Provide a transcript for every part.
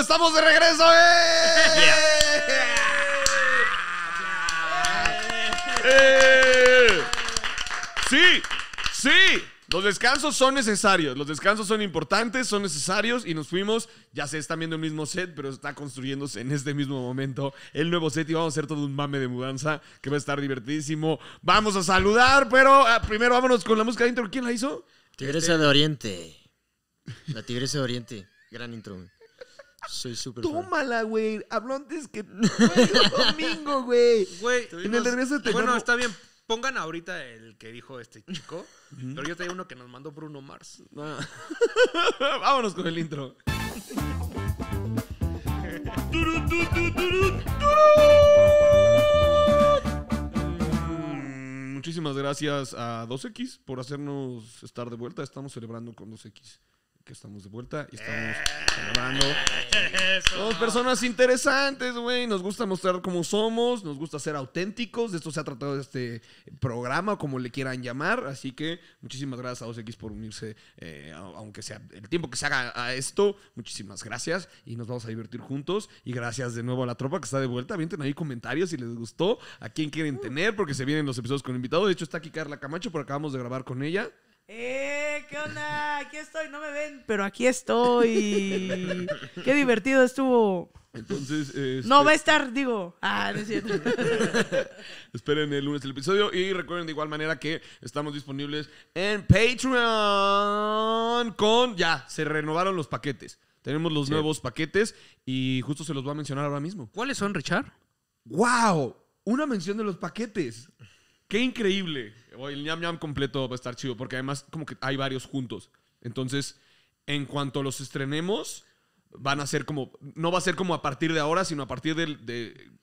Estamos de regreso. Eh. Eh. Sí, sí. Los descansos son necesarios, los descansos son importantes, son necesarios y nos fuimos, ya se están viendo el mismo set, pero está construyéndose en este mismo momento el nuevo set y vamos a hacer todo un mame de mudanza que va a estar divertidísimo. Vamos a saludar, pero ah, primero vámonos con la música de intro. ¿Quién la hizo? Tigresa de Oriente. La Tigresa de Oriente. Gran intro. Soy súper Tómala, güey. Habló antes que. domingo, güey. Güey, en el regreso Bueno, está bien. Pongan ahorita el que dijo este chico. Pero yo tenía uno que nos mandó Bruno Mars. Vámonos con el intro. Mm, muchísimas gracias a 2X por hacernos estar de vuelta. Estamos celebrando con 2X que estamos de vuelta y estamos grabando. Eh, somos personas interesantes, güey. Nos gusta mostrar cómo somos, nos gusta ser auténticos. De esto se ha tratado este programa, como le quieran llamar. Así que muchísimas gracias a OSX por unirse, eh, aunque sea el tiempo que se haga a esto. Muchísimas gracias y nos vamos a divertir juntos. Y gracias de nuevo a la tropa que está de vuelta. Avienten ahí comentarios si les gustó, a quién quieren uh. tener, porque se vienen los episodios con invitados. De hecho, está aquí Carla Camacho, pero acabamos de grabar con ella. ¡Eh! ¿Qué onda? Aquí estoy, no me ven, pero aquí estoy. ¡Qué divertido estuvo! Entonces. Eh, no va a estar, digo. Ah, no es cierto. Esperen el lunes el episodio y recuerden de igual manera que estamos disponibles en Patreon con. Ya, se renovaron los paquetes. Tenemos los nuevos paquetes y justo se los voy a mencionar ahora mismo. ¿Cuáles son, Richard? ¡Wow! Una mención de los paquetes. Qué increíble. El ñam ñam completo va a estar chido porque además como que hay varios juntos. Entonces, en cuanto los estrenemos, van a ser como, no va a ser como a partir de ahora, sino a partir de,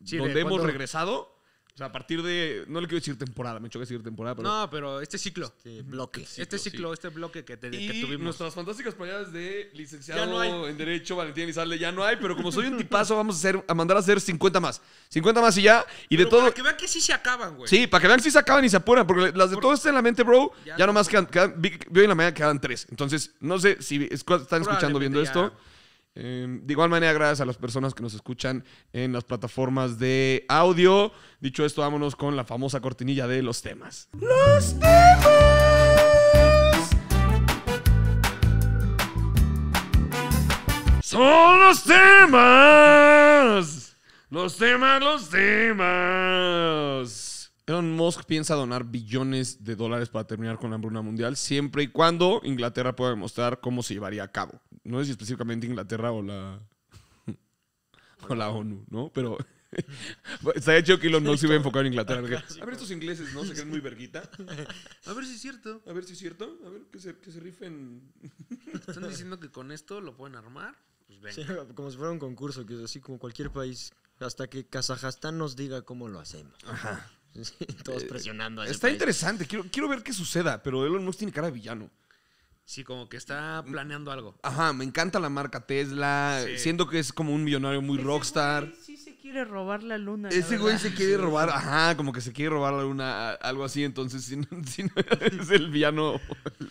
donde hemos regresado o sea, a partir de. No le quiero decir temporada, me choca decir temporada, No, pero este ciclo. Este bloque. este ciclo, este, este bloque que, te, y que tuvimos. Nuestras fantásticas playas de licenciado en Derecho, Valentín y Elizalde, ya no hay, pero como soy un tipazo, vamos a, hacer, a mandar a hacer 50 más. 50 más y ya. Y de todo. Para que vean que sí se acaban, güey. Sí, para que vean que sí se acaban y se apuran, porque las de todo está en la mente, bro. Ya, nomás quedan. Veo vi, en la mañana quedan tres. Entonces, no sé si están escuchando, viendo esto. Em, de igual manera, gracias a las personas que nos escuchan en las plataformas de audio. Dicho esto, vámonos con la famosa cortinilla de los temas. Los temas. Son los temas. Los temas, los temas. Elon Musk piensa donar billones de dólares para terminar con la hambruna mundial, siempre y cuando Inglaterra pueda demostrar cómo se llevaría a cabo no sé si específicamente Inglaterra o la, o la ONU, ¿no? Pero está hecho que Elon Musk se iba a enfocar en Inglaterra. a ver, estos ingleses, ¿no? Se creen muy verguita. A ver si es cierto. A ver si es cierto. A ver, que se, que se rifen. Están diciendo que con esto lo pueden armar. Pues Sí, como si fuera un concurso, que es así como cualquier país. Hasta que Kazajstán nos diga cómo lo hacemos. Ajá. todos presionando a ese Está interesante. Quiero, quiero ver qué suceda, pero Elon Musk tiene cara de villano. Sí, como que está mm, mm. planeando algo. Ajá, me encanta la marca Tesla. Siento que es como un millonario muy rockstar. Güey sí se quiere robar la luna. Ese güey se quiere robar, ajá, como que se quiere robar la luna, algo así. Entonces, es el villano,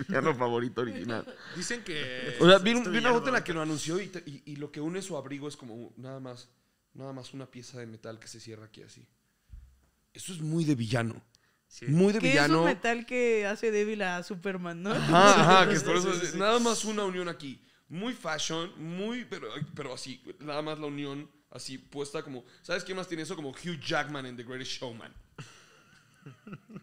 villano favorito original. Dicen que. O sea, este vi, una foto en la que lo anunció y, y, lo que une su abrigo es como nada más, nada más una pieza de metal que se cierra aquí así. Eso es muy de villano. Muy de que Es un metal que hace débil a Superman, ¿no? Ajá, que por eso nada más una unión aquí. Muy fashion, muy, pero, pero así, nada más la unión así puesta como, ¿sabes qué más tiene eso? Como Hugh Jackman en The Greatest Showman.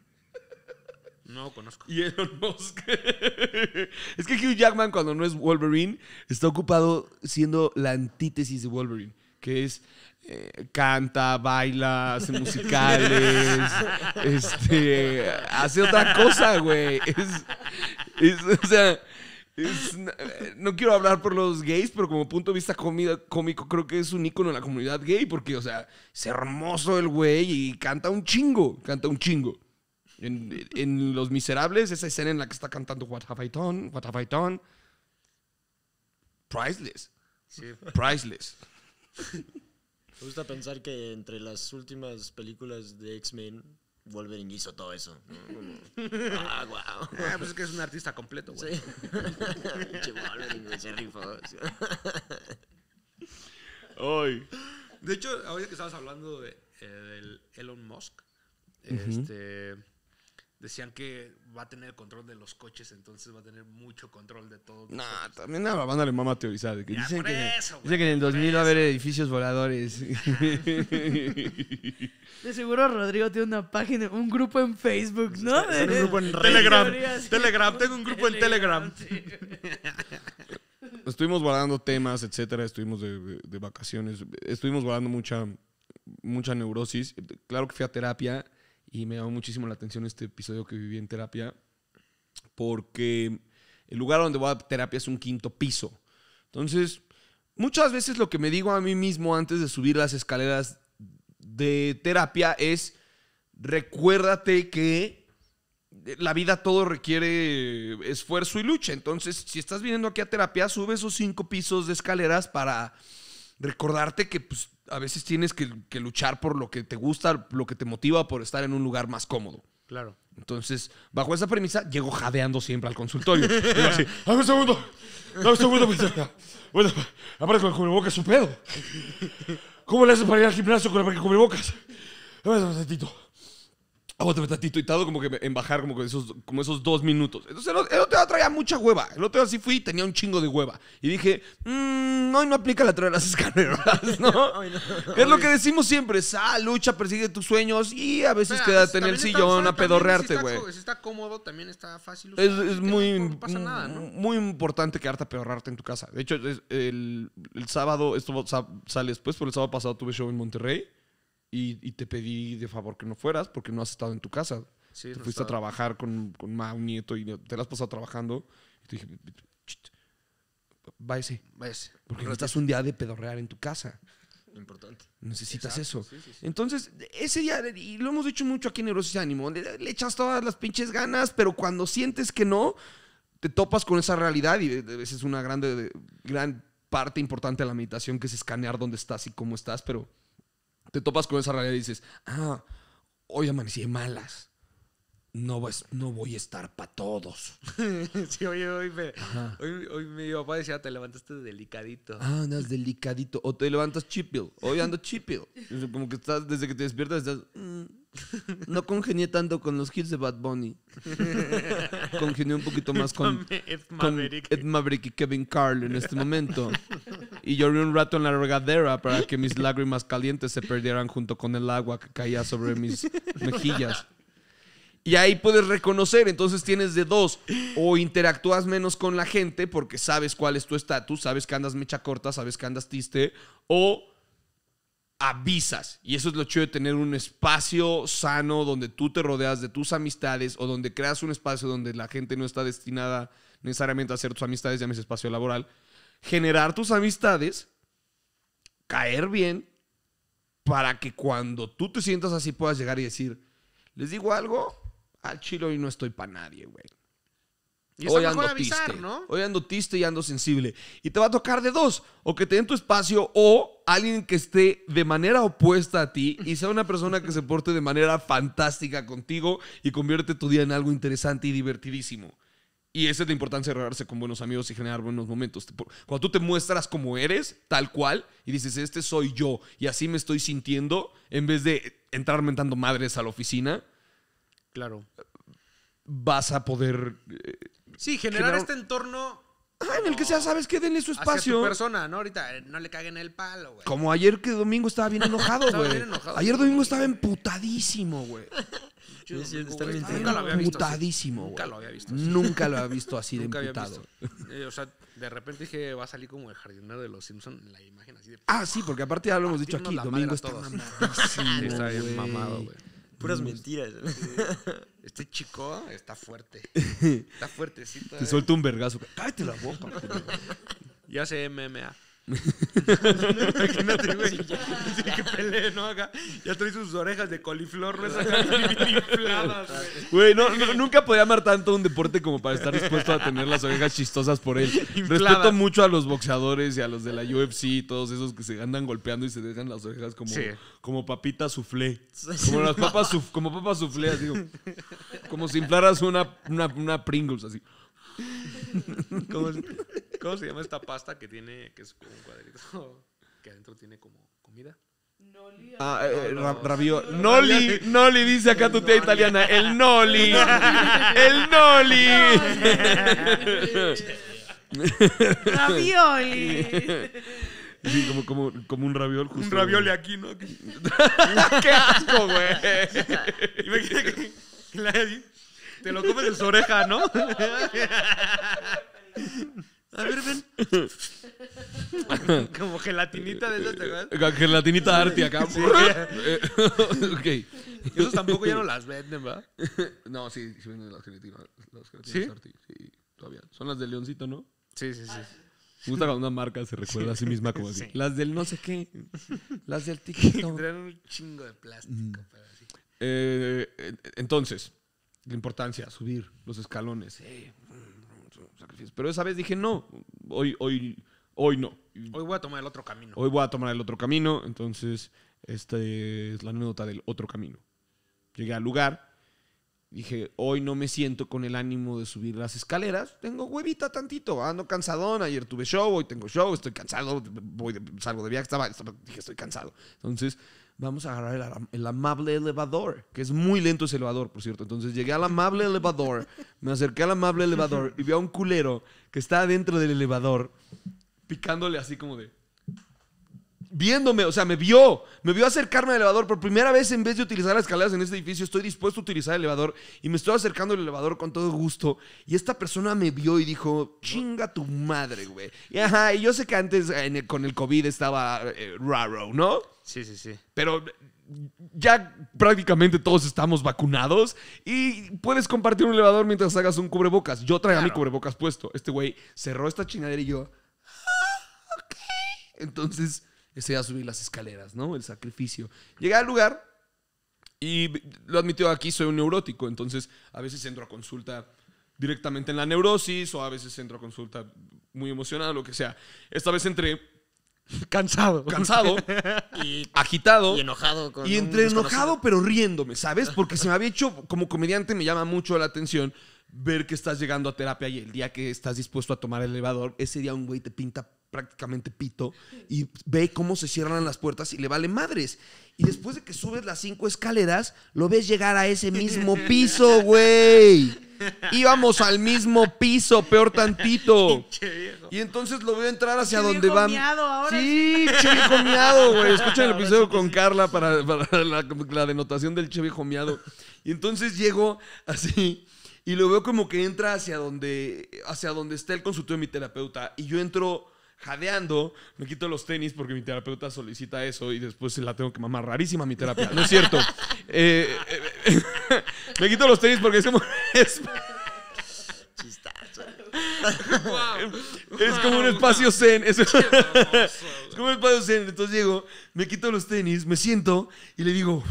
No conozco. Y Elon Musk. es que Hugh Jackman cuando no es Wolverine está ocupado siendo la antítesis de Wolverine, que es eh, canta, baila, hace musicales, este, hace otra cosa, güey. Es, o sea, no quiero hablar por los gays, pero como punto de vista cómico, creo que es un ícono en la comunidad gay, porque, o sea, es hermoso el güey y canta un chingo, canta un chingo. En, Los Miserables, esa escena en la que está cantando What Have I Done, What Have I Done, priceless. Priceless. Me gusta pensar que entre las últimas películas de X-Men, Wolverine hizo todo eso. ah, guau. Ah, pues es que es un artista completo, güey. Sí. Hoy. De hecho, ahorita que estabas hablando de, eh, del Elon Musk, este decían que va a tener control de los coches, entonces va a tener mucho control de todo. No, también nada la banda le mama teorizar. dicen, que, en el 2000 va a haber edificios voladores. de seguro Rodrigo tiene una página, un grupo en Facebook, ¿no? un grupo en Telegram. Telegram, tengo un grupo en Telegram. estuvimos guardando temas, etcétera, estuvimos de, vacaciones, estuvimos guardando mucha, mucha neurosis. Claro que fui a terapia y me llamó muchísimo la atención este episodio que viví en terapia, porque el lugar donde voy a terapia es un quinto piso. Entonces, muchas veces lo que me digo a mí mismo antes de subir las escaleras de terapia es, recuérdate que la vida todo requiere esfuerzo y lucha. Entonces, si estás viniendo aquí a terapia, sube esos cinco pisos de escaleras para recordarte que pues, a veces tienes que, luchar por lo que te gusta, lo que te motiva, por estar en un lugar más cómodo. Claro. Entonces, bajo esa premisa, llego jadeando siempre al consultorio. y así, dame un segundo, dame un segundo. Bueno, aparte con el cubrebocas, su pedo. ¿Cómo le haces para ir al gimnasio con el cubrebocas? Dame un ratito aguántame tantito, y todo como que en bajar como que esos, como esos dos minutos. Entonces el, otro día traía mucha hueva. El otro día sí fui y tenía un chingo de hueva. Y dije, no mm, no aplica la traer las escaleras, ¿no? es lo que decimos siempre, sal, lucha, persigue tus sueños y a veces quédate en el sillón a pedorrearte, güey. Si, está cómodo, también está fácil. es, muy, muy importante quedarte a pedorrarte en tu casa. De hecho, el, el sábado, esto sale después, pero pues, el sábado pasado tuve show en Monterrey y, te pedí de favor que no fueras porque no has estado en tu casa. te fuiste a trabajar con, con Ma, un nieto y te la has pasado trabajando. Y te dije, váyase. Váyase. Porque no estás un día de pedorrear en tu casa. Importante. Necesitas eso. Entonces, ese día, y lo hemos dicho mucho aquí en Neurosis Ánimo, le, echas todas las pinches ganas, pero cuando sientes que no, te topas con esa realidad y eh, de veces una grande, gran parte importante de la meditación, que es escanear dónde estás y cómo estás, pero te topas con esa realidad y dices, ah, hoy amanecí malas. No, vas, no voy a estar para todos. sí, hoy, hoy, me, hoy, mi papá decía, te levantaste delicadito. Ah, andas delicadito. O te levantas chipil. Hoy ando chipil. Como que estás, desde que te despiertas, estás... Mm. no congenié tanto con los hits de Bad Bunny. congenié un poquito más con, con Ed Maverick y Kevin Carl en este momento y lloré un rato en la regadera para que mis lágrimas calientes se perdieran junto con el agua que caía sobre mis mejillas. Y ahí puedes reconocer, entonces tienes de dos, o interactúas menos con la gente porque sabes cuál es tu estatus, sabes que andas mecha corta, sabes que andas triste, o avisas. Y eso es lo chido de tener un espacio sano donde tú te rodeas de tus amistades o donde creas un espacio donde la gente no está destinada necesariamente a hacer tus amistades, ya mi espacio laboral, generar tus amistades, caer bien, para que cuando tú te sientas así puedas llegar y decir, les digo algo, al chilo y no estoy para nadie, güey. Y hoy ando avisar, ¿no? Hoy ando tiste y ando sensible. Y te va a tocar de dos. O que te den tu espacio o alguien que esté de manera opuesta a ti y sea una persona que se porte de manera fantástica contigo y convierte tu día en algo interesante y divertidísimo. Y esa es la importancia de con buenos amigos y generar buenos momentos. Cuando tú te muestras como eres, tal cual, y dices, este soy yo, y así me estoy sintiendo, en vez de entrar mentando madres a la oficina. Claro. Vas a poder. Eh, sí, generar, este entorno. Ah, en el que sea, sabes que denle su espacio. Hacia persona, ¿no? Ahorita eh, no le caguen el palo, güey. Como ayer que domingo estaba bien enojado, güey. ayer domingo estaba emputadísimo, güey. Nunca lo había visto. Putadísimo, Nunca lo había visto. Así. Nunca lo había visto así de imputado eh, o sea, de repente dije, va a salir como el jardinero de los Simpsons la imagen así de. Ah, sí, porque aparte ya lo hemos dicho aquí. Domingo está está bien mamado, güey. Puras mm. mentiras. Este chico está fuerte. Está fuertecito. Se eh. suelta un vergazo. Cállate la boca. Ya hace MMA. Ya trae sus orejas de coliflor, ¿no? nunca podía amar tanto un deporte como para estar dispuesto a tener las orejas chistosas por él. Respeto mucho a los boxeadores y a los de la UFC todos esos que se andan golpeando y se dejan las orejas como, como papita soufflé. Como las papas, como papas soufflé, Como si inflaras una, una, una Pringles, así. ¿Cómo, se llama esta pasta que tiene, que es como un cuadrito, que adentro tiene como comida? Noli. Ah, Noli, Noli dice acá tu tía italiana. El Noli. El Noli. Ravioli. Sí, como, como, como un raviol justo. Un ravioli aquí, ¿no? ¡Qué asco, güey! Imagínate que, que te lo comes en su oreja, ¿no? A ver, ven. Como gelatinita de esas, ¿te acuerdas? Gelatinita eh, Arti, acá. Sí. ok. Esos tampoco ya no las venden, ¿va? No, sí, sí venden las gelatinas. Las gelatinas ¿Sí? sí, todavía. Son las de Leoncito, ¿no? Sí, sí, sí. Me gusta cuando una marca se recuerda a sí misma como así. Las del no sé qué. Las del tiquito. Tendrán un chingo de plástico, mm. pero así. Eh, eh, entonces, la importancia, subir los escalones. Eh, mm, Pero esa vez dije, no, hoy, hoy, hoy no. Hoy voy a tomar el otro camino. Hoy voy a tomar el otro camino. Entonces, esta es la anécdota del otro camino. Llegué al lugar, dije, hoy no me siento con el ánimo de subir las escaleras. Tengo huevita tantito, ando cansadón. Ayer tuve show, hoy tengo show, estoy cansado, voy salgo de viaje, estaba, dije, estoy cansado. Entonces, vamos a agarrar el, amable elevador, que es muy lento ese elevador, por cierto. Entonces llegué al amable elevador, me acerqué al amable elevador y vi a un culero que estaba dentro del elevador picándole así como de... Viéndome, o sea, me vio, me vio acercarme al elevador. Por primera vez, en vez de utilizar las escaleras en este edificio, estoy dispuesto a utilizar el elevador y me estoy acercando al elevador con todo gusto. Y esta persona me vio y dijo: Chinga tu madre, güey. Y, yo sé que antes con el COVID estaba eh, raro, ¿no? Sí, sí, sí. Pero ya prácticamente todos estamos vacunados y puedes compartir un elevador mientras hagas un cubrebocas. Yo traigo mi cubrebocas puesto. Este güey cerró esta chingadera y yo. Ah, Entonces, ese a subir las escaleras, ¿no? El sacrificio. Llegué al lugar y lo admitió aquí, soy un neurótico. Entonces, a veces entro a consulta directamente en la neurosis o a veces entro a consulta muy emocionado, lo que sea. Esta vez entré cansado. Cansado. y agitado. Y enojado. y entre enojado, pero riéndome, ¿sabes? Porque se me había hecho, como comediante, me llama mucho la atención ver que estás llegando a terapia y el día que estás dispuesto a tomar el elevador, ese día un güey te pinta prácticamente pito y ve cómo se cierran las puertas y le vale madres. Y después de que subes las cinco escaleras, lo ves llegar a ese mismo piso, güey. Íbamos al mismo piso, peor tantito. Y entonces lo veo entrar hacia donde va. Ahora. Sí, chevijo miado, güey. Escuchen el episodio con Carla para, la, denotación del che viejo Y entonces llego así y lo veo como que entra hacia donde, hacia donde está el consultorio de mi terapeuta. Y yo entro jadeando, me quito los tenis porque mi terapeuta solicita eso y después la tengo que mamar rarísima mi terapia. No es cierto. Eh, eh me quito los tenis porque es como. Es, como un espacio zen. Es, como un espacio zen. Entonces llego, me quito los tenis, me siento y le digo.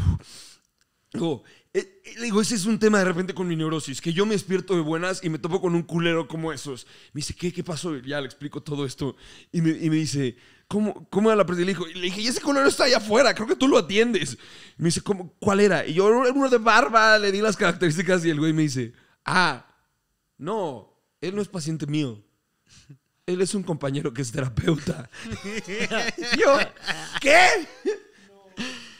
Digo, eh, eh, le digo, ese es un tema de repente con mi neurosis, que yo me despierto de buenas y me topo con un culero como esos. Me dice, ¿qué, qué pasó? Ya le explico todo esto. y me dice, ¿Cómo, ¿Cómo era la presión? Y le, dije, y ese color está allá afuera, creo que tú lo atiendes. me dice, ¿Cómo, ¿cuál era? Y yo, uno de barba, le di las características y el güey me dice, ah, no, él no es paciente mío. Él es un compañero que es terapeuta. yo, ¿qué?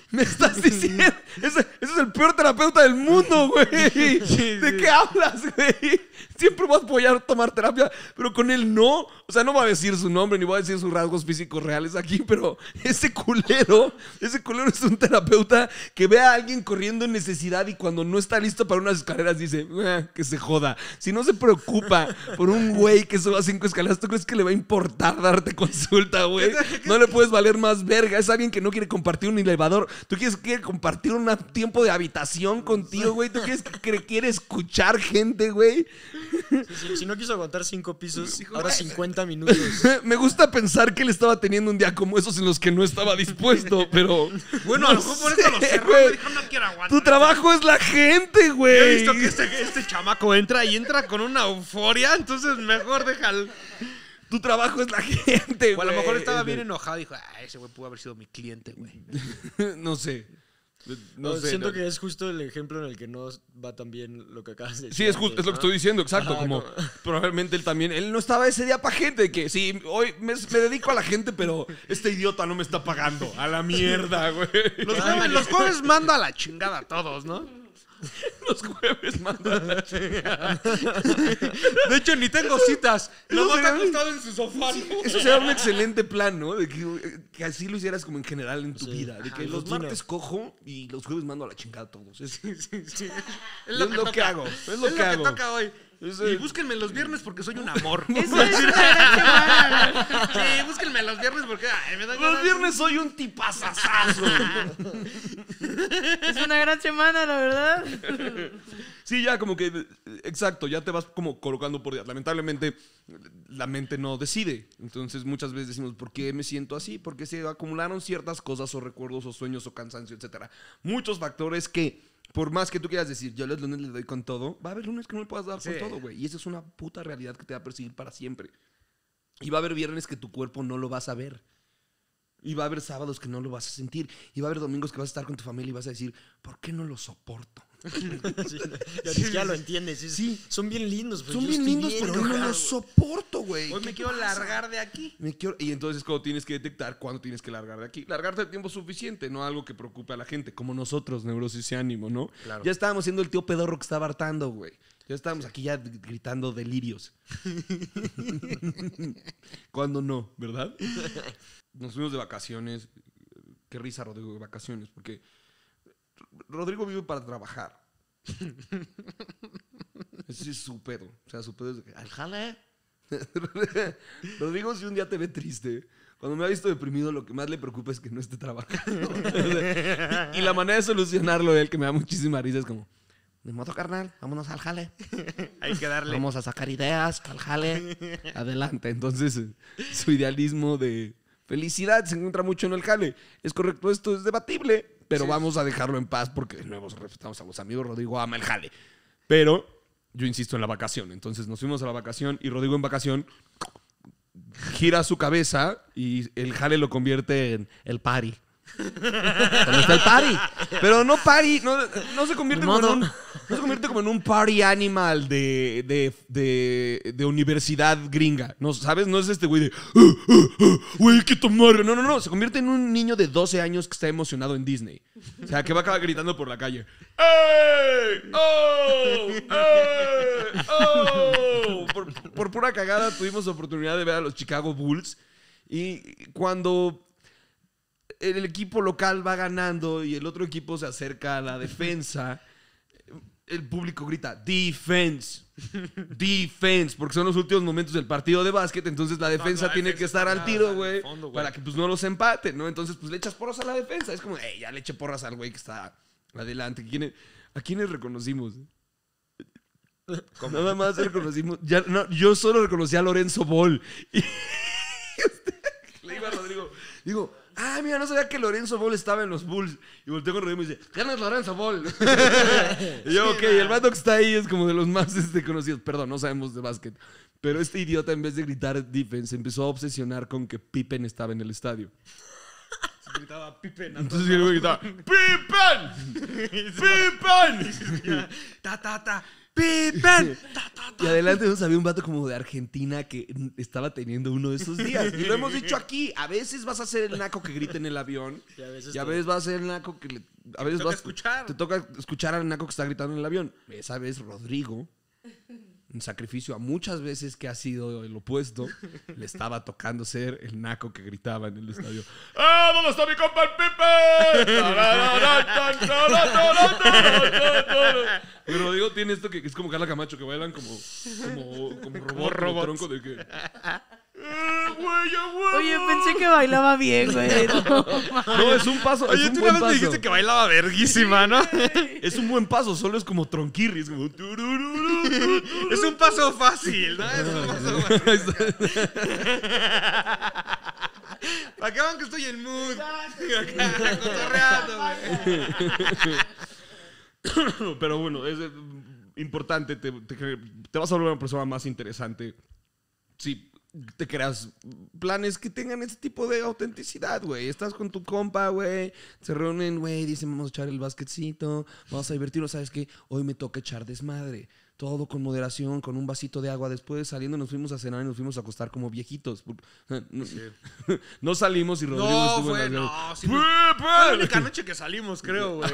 ¿Me estás diciendo? ese, es el peor terapeuta del mundo, güey. ¿De qué hablas, güey? siempre vas a apoyar tomar terapia, pero con él no. O sea, no va a decir su nombre ni va a decir sus rasgos físicos reales aquí, pero ese culero, ese culero es un terapeuta que ve a alguien corriendo en necesidad y cuando no está listo para unas escaleras dice, ah, que se joda. Si no se preocupa por un güey que suba cinco escaleras, ¿tú crees que le va a importar darte consulta, güey? No le puedes valer más verga. Es alguien que no quiere compartir un elevador. Tú quieres que compartir un tiempo de habitación contigo, güey. Tú quieres que quiere escuchar gente, güey si no quiso aguantar cinco pisos, ahora 50 minutos. Me gusta pensar que él estaba teniendo un día como esos en los que no estaba dispuesto, pero. Bueno, a lo mejor por eso lo no aguantar. Tu trabajo es la gente, güey. he visto que este, este, chamaco entra y entra con una euforia, entonces mejor déjalo. Tu trabajo es la gente, güey. O a lo mejor estaba bien enojado y dijo, ese güey pudo haber sido mi cliente, güey. no sé. No siento que es justo el ejemplo en el que no va tan bien lo que acabas de decir. Sí, es, justo, es lo que estoy diciendo, exacto. como probablemente él también. Él no estaba ese día para gente. Que sí, hoy me, dedico a la gente, pero este idiota no me está pagando. A la mierda, güey. Los, los jueves mando a la chingada a todos, ¿no? Los jueves mando a la chingada. De hecho, ni tengo citas. Lo no acostado en su sofá. Eso sería un excelente plan, ¿no? De eh, que, así lo hicieras como en general en tu vida. De que los martes cojo y los jueves mando a la chingada a todos. Es lo, que, hago. Es lo, que, hago. toca hoy. Y búsquenme los viernes porque soy un amor. Sí, búsquenme los viernes porque Los viernes soy un tipazazazo. es una gran semana, la verdad. Sí, ya como que, exacto, ya te vas como colocando por días. Lamentablemente, la mente no decide. Entonces muchas veces decimos, ¿por qué me siento así? Porque se acumularon ciertas cosas o recuerdos o sueños o cansancio, etcétera. Muchos factores que por más que tú quieras decir, yo los lunes le doy con todo, va a haber lunes que no le puedas dar con todo, güey. Y esa es una puta realidad que te va a perseguir para siempre. Y va a haber viernes que tu cuerpo no lo vas a ver. Y va a haber sábados que no lo vas a sentir. Y va a haber domingos que vas a estar con tu familia y vas a decir, ¿por qué no lo soporto? ya lo entiendes. sí. Son bien lindos, pues, Son bien lindos, pero no los soporto, güey. Hoy me quiero largar de aquí. Y entonces cuando tienes que detectar cuándo tienes que largar de aquí. Largarte el tiempo suficiente, no algo que preocupe a la gente, como nosotros, neurosis y ánimo, ¿no? Ya estábamos siendo el tío pedorro que estaba hartando, güey. Ya estábamos aquí ya gritando delirios. cuando no, ¿verdad? Nos fuimos de vacaciones. Qué risa, Rodrigo, de vacaciones, porque Rodrigo vive para trabajar. Ese es su pedo. O sea, su pedo es al jale. Rodrigo, si un día te ve triste, cuando me ha visto deprimido, lo que más le preocupa es que no esté trabajando. y, la manera de solucionarlo de él, que me da muchísima risa, es como, de moto, carnal, vámonos al jale. Hay que darle. Vamos a sacar ideas, al jale. Adelante. Entonces, su idealismo de felicidad se encuentra mucho en el jale. ¿Es correcto esto? Es debatible pero vamos a dejarlo en paz porque de nuevo respetamos a los amigos. Rodrigo ama el jale. Pero yo insisto en la vacación. Entonces nos fuimos a la vacación y Rodrigo en vacación gira su cabeza y el jale lo convierte en el pari. También está el party. Pero no party, no, se convierte como en un, no party animal de, universidad gringa. No, ¿sabes? No es este güey de, ah, ah, ah, güey, qué tomar. No, no, no. Se convierte en un niño de 12 años que está emocionado en Disney. O sea, que va a acabar gritando por la calle. Oh, ¡Oh! Por, por pura cagada tuvimos oportunidad de ver a los Chicago Bulls. Y cuando el equipo local va ganando y el otro equipo se acerca a la defensa, el público grita, defense, defense, porque son los últimos momentos del partido de básquet, entonces la defensa tiene que estar al tiro, güey, para que pues no los empaten, ¿no? Entonces pues le echas porras a la defensa, es como, hey, ya le eché porras al güey que está adelante. ¿A quiénes reconocimos? Nada más reconocimos, yo solo reconocí a Lorenzo Ball. Este, le iba a Rodrigo, digo, ah, mira, no sabía que Lorenzo Ball estaba en los Bulls. Y volteó con Rodrigo y me dice, ¿quién es Lorenzo Ball? y yo, ok, el vato que está ahí es como de los más este, conocidos. Perdón, no sabemos de básquet. Pero este idiota, en vez de gritar defense, empezó a obsesionar con que Pippen estaba en el estadio. Se gritaba Pippen. Entonces yo gritaba, ¡Pippen! ¡Pippen! ta, ta, ta. Y adelante nos había un vato como de Argentina que estaba teniendo uno de esos días. Y lo hemos dicho aquí. A veces vas a ser el naco que grita en el avión. Y a veces, vas a ser el naco que le, a veces te toca escuchar. Te toca escuchar al naco que está gritando en el avión. Esa vez Rodrigo un sacrificio a muchas veces que ha sido el opuesto, le estaba tocando ser el naco que gritaba en el estadio. ¡Ah, dónde está mi compa el Pipe! Pero Rodrigo tiene esto que es como Carla Camacho, que bailan como, como, como robot, de que... Eh, güey, güey. Oye, pensé que bailaba bien, güey. No, es un paso. Oye, tú me dijiste que bailaba verguísima, ¿no? es un buen paso, solo es como tronquirri. Es como. es un paso fácil, ¿no? Es un paso fácil. Para que que estoy en mood. Pero bueno, es eh, importante. Te, te vas a volver una persona más interesante. Sí, te creas planes que tengan ese tipo de autenticidad, güey. Estás con tu compa, güey. Se reúnen, güey, dicen, vamos a echar el basquetcito, vamos a divertirnos, ¿sabes qué? Hoy me toca echar desmadre. Todo con moderación, con un vasito de agua. Después saliendo nos fuimos a cenar y nos fuimos a acostar como viejitos. No, salimos y Rodrigo no, estuvo en la... No, fue la única noche que salimos, creo, güey.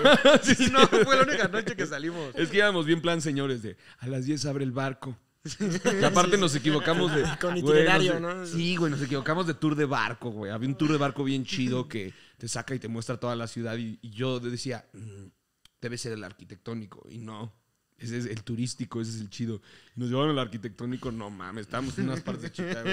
no, fue la única noche que salimos. Es que íbamos bien plan, señores, de a las 10 abre el barco. Y aparte nos equivocamos de. itinerario, ¿no? Sí, güey, nos equivocamos de tour de barco, güey. Había un tour de barco bien chido que te saca y te muestra toda la ciudad. Y, yo decía, mm, debe ser el arquitectónico. Y no. Ese es el turístico, ese es el chido. Nos llevaron al arquitectónico, no mames, estamos en unas partes de Chicago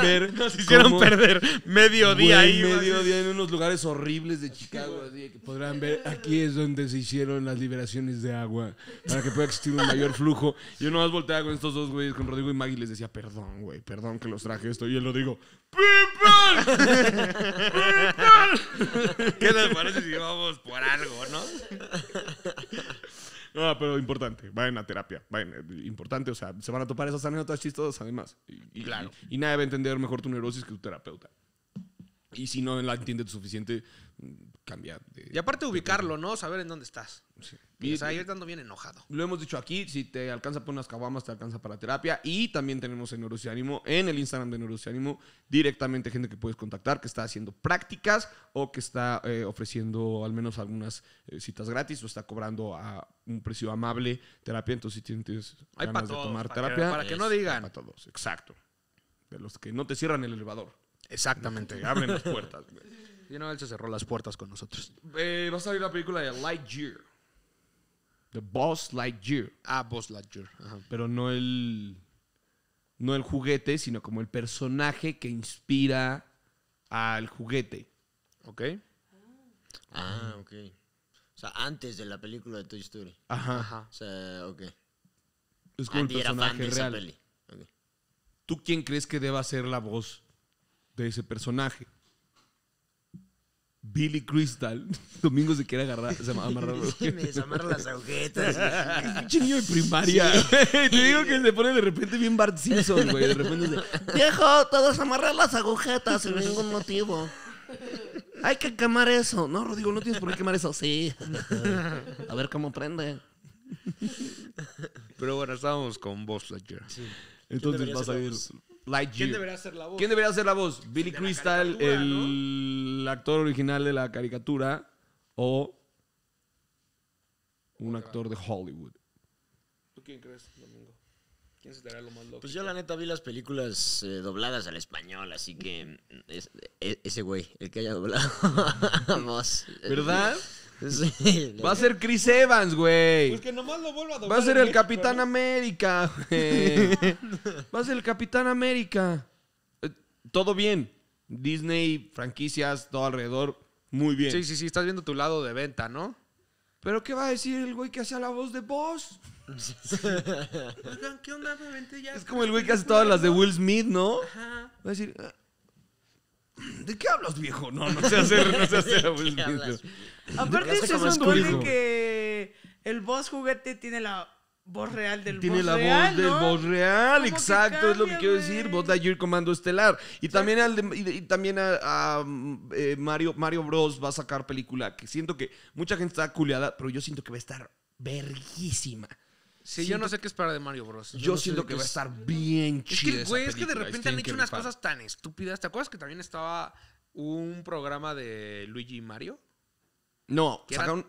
ver. Nos hicieron perder medio día ahí. Medio día en unos lugares horribles de Chicago. que podrán ver, aquí es donde se hicieron las liberaciones de agua para que pueda existir un mayor flujo. Yo nomás volteaba con estos dos güeyes, con Rodrigo y Maggie, les decía, perdón, güey, perdón que los traje esto. Y él lo digo, ¿Qué les parece si vamos por algo, no? No, pero importante, Va en la terapia, vayan, eh, importante, o sea, se van a topar esas anécdotas chistosas además. Y, claro. y nadie va a entender mejor tu neurosis que tu terapeuta. Y si no la entiende suficiente, cambia. De, y aparte ubicarlo, ¿no? Saber en dónde estás. Y, o sea, estando bien enojado. Lo hemos dicho aquí, si te alcanza por unas caguamas, te alcanza para terapia. Y también tenemos en Neurociánimo, en el Instagram de Neurociánimo, directamente gente que puedes contactar que está haciendo prácticas o que está eh, ofreciendo al menos algunas eh, citas gratis o está cobrando a un precio amable terapia. Entonces, si tienes Hay ganas de tomar para terapia... para que no digan. Para todos, exacto. De los que no te cierran el elevador. Exactamente, abren las puertas. Y no, él se cerró las puertas con nosotros. Eh, va a salir la película de Lightyear. The Boss Lightyear. Ah, Boss Lightyear. Pero no el. No el juguete, sino como el personaje que inspira al juguete. ¿Ok? Ah, ok. O sea, antes de la película de Toy Story. Ajá. O sea, ok. Es como personaje era de real. ¿Tú quién crees que deba ser la voz de ese personaje. Billy Crystal, Domingo se quiere agarrar, se amarrar las agujetas. Chino pinche niño de primaria. Te digo que se pone de repente bien Bart Simpson, güey. De repente Te viejo, a amarrar las agujetas sin ningún motivo. Hay que quemar eso. No, Rodrigo, no tienes por qué quemar eso. Sí. A ver cómo prende. Pero bueno, estábamos con Boss Lightyear. Sí. Entonces va a salir... ¿Quién debería hacer la voz? Billy Crystal, el actor original de la caricatura o un actor de Hollywood. ¿Tú quién crees, Domingo? ¿Quién se te lo más loco? Pues yo la neta vi las películas eh, dobladas al español, así que e, ese güey, el que haya doblado. voz. ¿Verdad? va a ser Chris Evans, güey. Pues que nomás lo a Va a ser el Capitán América, güey. va a ser el Capitán América. Eh, todo bien. Disney, franquicias, todo alrededor. Muy bien. Sí, sí, sí. Estás viendo tu lado de venta, ¿no? ¿Pero qué va a decir el güey que hace la voz de vos? ¿qué onda? Ya es como el güey que hace todas las de Will Smith, ¿no? Ajá. Va a decir, ah, ¿De qué hablas, viejo? No, no sé hacer... no se hace Aparte, se golpe que el voz juguete tiene la voz real del Tiene la voz del voz real, exacto, es lo que quiero decir. Voz de ayer Comando Estelar. Y también, también a, eh, Mario, Bros. va a sacar película que siento que mucha gente está culeada, pero yo siento que va a estar verguísima. Sí, yo no sé qué esperar de Mario Bros. Yo, siento que va a estar bien chido. Es que, güey, es que de repente han hecho unas cosas tan estúpidas. ¿Te acuerdas que también estaba un programa de Luigi y Mario? No, sacaron.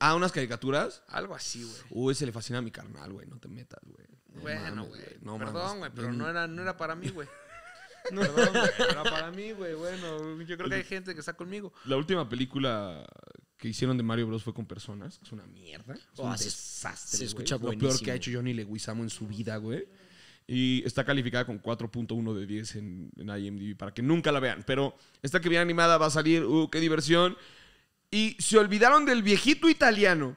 Ah, unas caricaturas. Algo así, güey. Uy, se le fascina a mi carnal, güey. No te metas, güey. bueno, güey. Perdón, güey, pero no era, para mí, güey. No, Perdón, era para mí, güey. Bueno, yo creo que hay gente que está conmigo. La última película que hicieron de Mario Bros fue con personas, es una mierda. Es oh, un desastre. Se escucha Lo peor que ha hecho Johnny Leguizamo en su vida, güey. Y está calificada con 4.1 de 10 en, IMDb para que nunca la vean. Pero esta que viene animada va a salir, ¡uh, qué diversión! Y se olvidaron del viejito italiano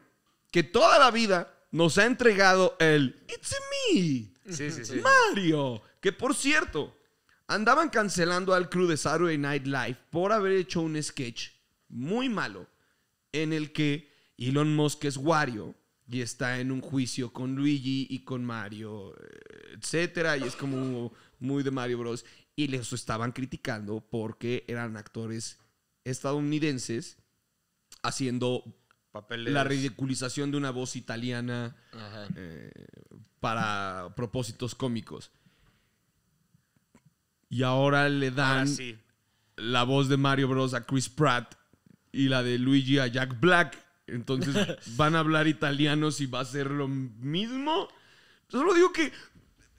que toda la vida nos ha entregado el It's me, sí, sí, sí. Mario. Que por cierto, andaban cancelando al crew de Saturday Night Live por haber hecho un sketch muy malo en el que Elon Musk es Wario y está en un juicio con Luigi y con Mario, eh, etcétera, y es como muy de Mario Bros. Y les estaban criticando porque eran actores estadounidenses haciendo la ridiculización de una voz italiana eh, para propósitos cómicos. Y ahora le dan la voz de Mario Bros a Chris Pratt y la de Luigi a Jack Black. Entonces van a hablar italianos y va a ser lo mismo. Solo digo que.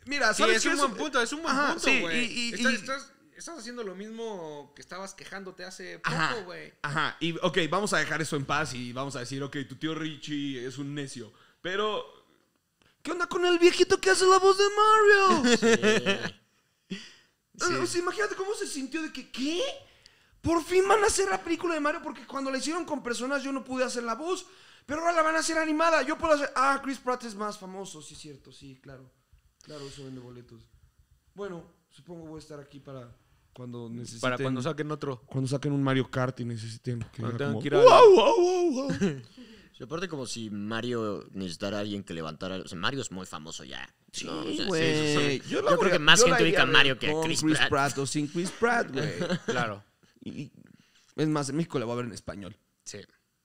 Mira, ¿sabes sí, es, un buen punto, es un buen punto, güey. estás, haciendo lo mismo que estabas quejándote hace poco, güey. Ajá, y ok, vamos a dejar eso en paz y vamos a decir, ok, tu tío Richie es un necio. Pero, ¿qué onda con el viejito que hace la voz de Mario? imagínate cómo se sintió de que, ¿qué? Por fin van a hacer la película de Mario porque cuando la hicieron con personas yo no pude hacer la voz, pero ahora la van a hacer animada. Yo puedo hacer. Ah, Chris Pratt es más famoso, sí, es cierto, sí, claro. Claro, eso vende boletos. Bueno, supongo voy a estar aquí para cuando necesiten. Para cuando saquen otro. Cuando saquen un Mario Kart y necesiten. Que ir a- "Wow, wow, wow, aparte como si Mario necesitara a alguien que levantara... O sea, Mario es muy famoso ya. Sí, Yo, creo que más gente ubica a Mario que a Chris Pratt. o sin Chris Pratt, güey. Claro es más, en México la va a ver en español. Sí.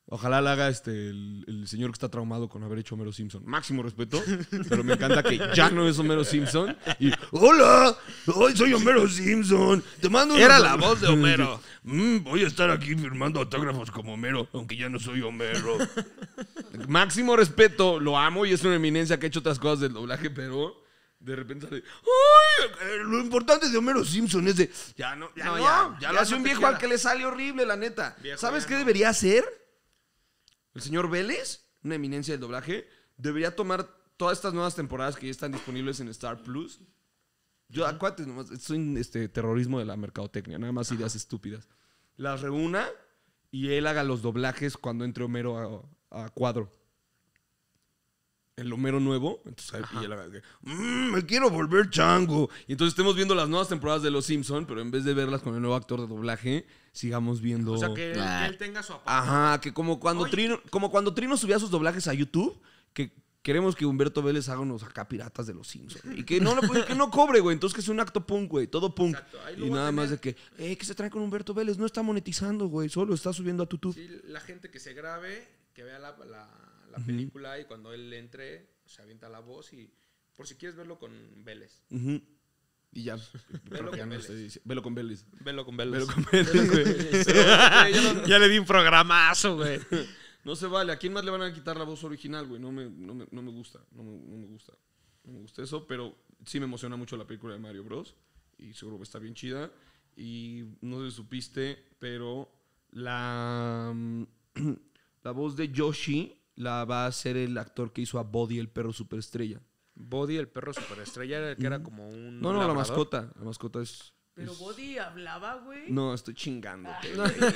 Ojalá la haga este, el, señor que está traumado con haber hecho Homero Simpson. Máximo respeto, pero me encanta que ya no es Homero Simpson. Y, ¡Hola! ¡Hoy soy Homero Simpson! Te mando Era la voz de Homero. Mm, voy a estar aquí firmando autógrafos como Homero, aunque ya no soy Homero. Máximo respeto, lo amo y es una eminencia que ha hecho otras cosas del doblaje, pero de repente eh, Lo importante de Homero Simpson es de. Ya no, ya no, ya, lo hace un viejo al que le sale horrible, la neta. ¿Sabes qué debería hacer? El señor Vélez, una eminencia del doblaje, debería tomar todas estas nuevas temporadas que ya están disponibles en Star Plus. Yo, acuérdate nomás, soy este, terrorismo de la mercadotecnia, nada más ideas estúpidas. Las reúna y él haga los doblajes cuando entre Homero a, a cuadro el Homero nuevo. Entonces, y la, mm, me quiero volver chango. Y entonces estemos viendo las nuevas temporadas de Los Simpson, pero en vez de verlas con el nuevo actor de doblaje, sigamos viendo. O sea, que, él ah. tenga su aparato. Ajá, que como cuando, Trino, como cuando Trino subía sus doblajes a YouTube, que queremos que Humberto Vélez haga unos acá piratas de los Simpsons. Y que no, que no cobre, güey. Entonces que es un acto punk, güey. Todo punk. y nada más de que, eh, ¿qué se trae con Humberto Vélez. No está monetizando, güey. Solo está subiendo a tu Sí, la gente que se grabe, que vea la película y cuando él entre se avienta la voz y por si quieres verlo con Vélez. Y ya. Velo con, Vélez. Velo con Vélez. Velo con ya le di un programazo, güey. No se vale. ¿A quién más le van a quitar la voz original, güey? No me, no me, gusta. No me, gusta. No me gusta eso, pero sí me emociona mucho la película de Mario Bros. Y seguro que está bien chida. Y no sé si supiste, pero la, mm, la voz de Yoshi la va a ser el actor que hizo a Body, el perro superestrella. Body, el perro superestrella, era que era como un. No, no, la mascota. La mascota es. Pero Body hablaba, güey. No, estoy chingando ah.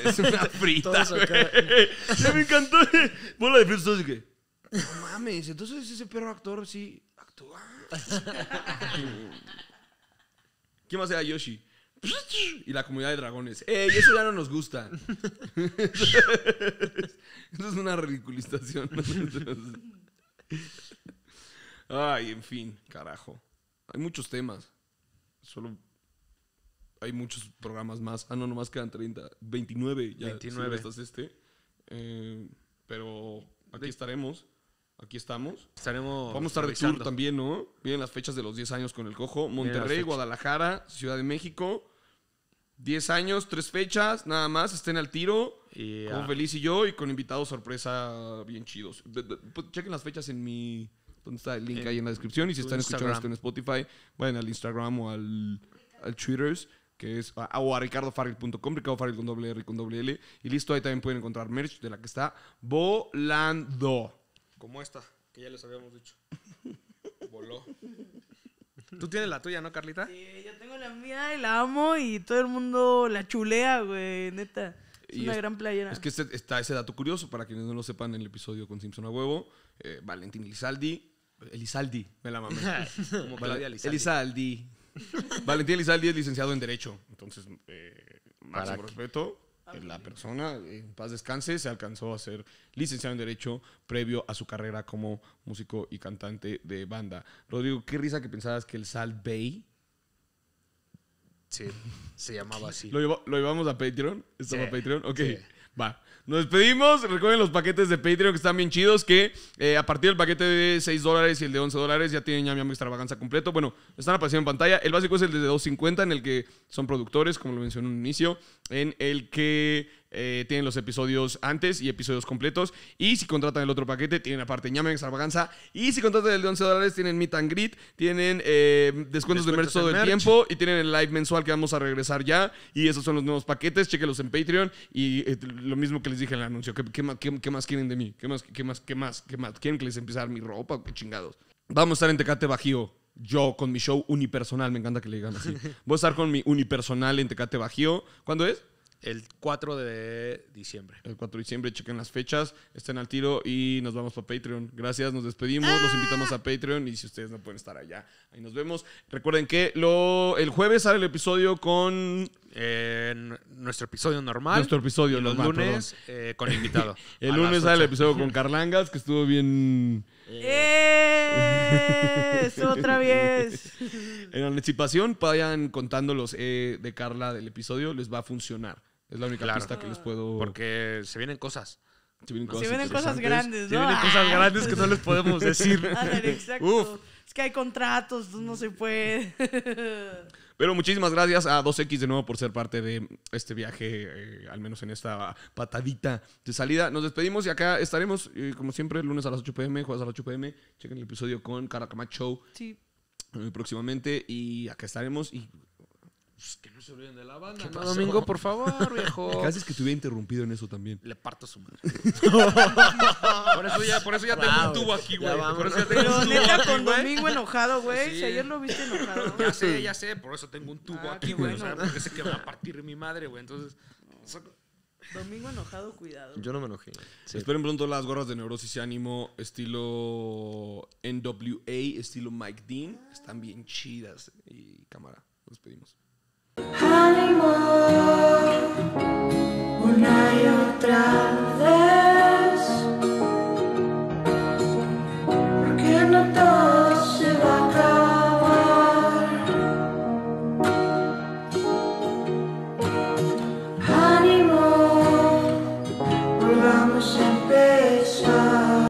Es una frita. me encantó. Bola de fritos. que. No mames, entonces ese perro actor sí actúa. ¿Quién más era Yoshi? Y la comunidad de dragones. ¡Ey, eso ya no nos gusta! eso es una ridiculización. Ay, en fin, carajo. Hay muchos temas. Solo hay muchos programas más. Ah, no, nomás quedan 30. 29 ya. 29. este. Eh, pero aquí estaremos. Aquí estamos. Estaremos. Vamos a estar de tour también, ¿no? Vienen las fechas de los 10 años con el cojo. Monterrey, Guadalajara, Ciudad de México. 10 años, 3 fechas, nada más, estén al tiro. como Con Feliz y yo y con invitados sorpresa bien chidos. Pues, chequen las fechas en mi... ¿Dónde está el link ahí en la descripción? Y si están escuchando esto en Spotify, vayan al Instagram o al, al Twitter, que es, o a ricardofarrell.com Ricardo con con L. Y listo, ahí también pueden encontrar merch de la que está volando. Como esta, que ya les habíamos dicho. Voló. Tú tienes la tuya, ¿no, Carlita? Sí, yo tengo la mía y la amo y todo el mundo la chulea, güey, neta. Es una gran playera. Es que está ese dato curioso, para quienes no lo sepan, en el episodio con Simpson a huevo, eh, Valentín Elizaldi, Elizaldi, me la mames. Como Elizaldi. Elizaldi. Valentín Elizaldi es licenciado en Derecho, entonces, eh, máximo respeto. Ah, la persona, eh, en paz descanse, se alcanzó a ser licenciado en Derecho previo a su carrera como músico y cantante de banda. Rodrigo, qué risa que pensabas que el Salt Bay Sí, se llamaba así. ¿Lo, llevamos a Patreon? ¿Estaba a Patreon? Ok, va. Nos despedimos. Recuerden los paquetes de Patreon que están bien chidos. Que eh, a partir del paquete de 6 dólares y el de 11 dólares ya tienen ya mi extravaganza completo. Bueno, están apareciendo en pantalla. El básico es el de 2.50 en el que son productores, como lo mencioné en un inicio. En el que eh, tienen los episodios antes y episodios completos. Y si contratan el otro paquete, tienen aparte ñame extravaganza. Y si contratan el de 11 dólares, tienen meet and greet, tienen eh, descuentos, de merch todo el tiempo y tienen el live mensual que vamos a regresar ya. Y esos son los nuevos paquetes. Chequenlos en Patreon. Y eh, lo mismo que les dije en el anuncio. ¿Qué, qué, más quieren de mí? ¿Qué más? ¿Qué más? ¿Qué más? ¿Qué más? ¿Quieren que les a dar mi ropa qué chingados? Vamos a estar en Tecate Bajío yo con mi show unipersonal, me encanta que le digan así. Voy a estar con mi unipersonal en Tecate Bajío. ¿Cuándo es? el 4 de diciembre. El 4 de diciembre, chequen las fechas, estén al tiro y nos vamos para Patreon. Gracias, nos despedimos, los invitamos a Patreon y si ustedes no pueden estar allá, ahí nos vemos. Recuerden que lo, el jueves sale el episodio con... Eh, nuestro episodio normal. Nuestro episodio los lunes eh, con invitado. el lunes sale el episodio con Carlangas, que estuvo bien... Eh, ¡Es! ¡Otra vez! En anticipación, vayan contándolos de Carla del episodio, les va a funcionar. Es la única pista que les ah. puedo. Porque se vienen cosas. Se vienen cosas, grandes, ¿no? Se vienen cosas ah. grandes que no les podemos decir. ver, exacto. Es que hay contratos, no se puede. Pero muchísimas gracias a 2X de nuevo por ser parte de este viaje, eh, al menos en esta patadita de salida. Nos despedimos y acá estaremos, eh, como siempre, lunes a las 8 pm, jueves a las 8 pm. Chequen el episodio con Caracamacho Show. Sí. Eh, próximamente y acá estaremos pues que no se olviden de la banda. ¿no? Domingo, por favor, viejo. Casi es que te hubiera interrumpido en eso también. Le parto su madre. por eso ya, tengo un tubo aquí, güey. Por eso tengo con Domingo enojado, güey. Si ayer lo viste enojado. Ya sé, ya sé. Por eso tengo un tubo ah, aquí, güey. Bueno. porque sé que va a partir mi madre, güey. Entonces... Domingo enojado, cuidado. Yo no me enojé. Esperen pronto las gorras de Neurosis y Ánimo, estilo NWA, estilo Mike Dean. Están bien chidas. Y cámara, nos pedimos. Ánimo, una y otra vez.